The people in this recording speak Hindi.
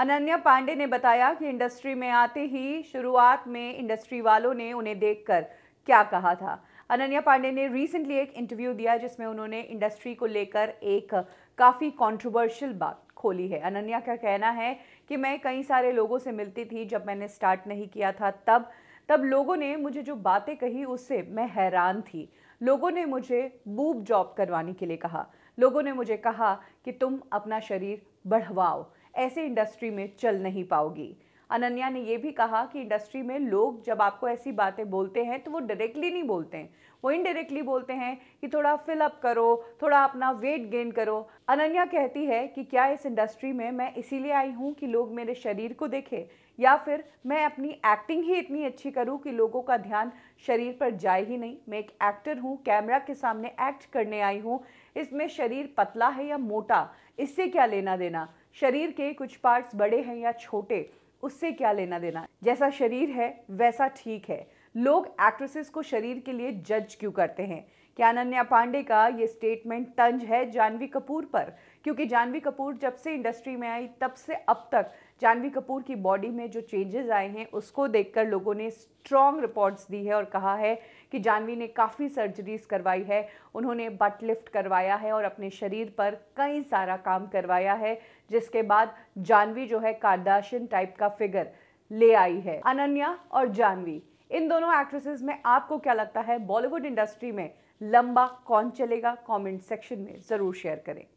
अनन्या पांडे ने बताया कि इंडस्ट्री में आते ही शुरुआत में इंडस्ट्री वालों ने उन्हें देखकर क्या कहा था अनन्या पांडे ने रिसेंटली एक इंटरव्यू दिया जिसमें उन्होंने इंडस्ट्री को लेकर एक काफ़ी कंट्रोवर्शियल बात खोली है अनन्या का कहना है कि मैं कई सारे लोगों से मिलती थी जब मैंने स्टार्ट नहीं किया था तब तब लोगों ने मुझे जो बातें कही उससे मैं हैरान थी लोगों ने मुझे बूब जॉब करवाने के लिए कहा लोगों ने मुझे कहा कि तुम अपना शरीर बढ़वाओ ऐसे इंडस्ट्री में चल नहीं पाओगी अनन्या ने यह भी कहा कि इंडस्ट्री में लोग जब आपको ऐसी बातें बोलते हैं तो वो डायरेक्टली नहीं बोलते हैं वो इनडायरेक्टली बोलते हैं कि थोड़ा फिलअप करो थोड़ा अपना वेट गेन करो अनन्या कहती है कि क्या इस इंडस्ट्री में मैं इसीलिए आई हूँ कि लोग मेरे शरीर को देखें या फिर मैं अपनी एक्टिंग ही इतनी अच्छी करूँ कि लोगों का ध्यान शरीर पर जाए ही नहीं मैं एक एक्टर हूँ कैमरा के सामने एक्ट करने आई हूँ इसमें शरीर पतला है या मोटा इससे क्या लेना देना शरीर के कुछ पार्ट्स बड़े हैं या छोटे उससे क्या लेना देना जैसा शरीर है वैसा ठीक है लोग एक्ट्रेसेस को शरीर के लिए जज क्यों करते हैं कि अनन्या पांडे का ये स्टेटमेंट तंज है जानवी कपूर पर क्योंकि जानवी कपूर जब से इंडस्ट्री में आई तब से अब तक जानवी कपूर की बॉडी में जो चेंजेस आए हैं उसको देखकर लोगों ने स्ट्रॉन्ग रिपोर्ट्स दी है और कहा है कि जानवी ने काफ़ी सर्जरीज करवाई है उन्होंने बट लिफ्ट करवाया है और अपने शरीर पर कई सारा काम करवाया है जिसके बाद जानवी जो है कार्दाशन टाइप का फिगर ले आई है अनन्या और जानवी इन दोनों एक्ट्रेसेस में आपको क्या लगता है बॉलीवुड इंडस्ट्री में लंबा कौन चलेगा कमेंट सेक्शन में ज़रूर शेयर करें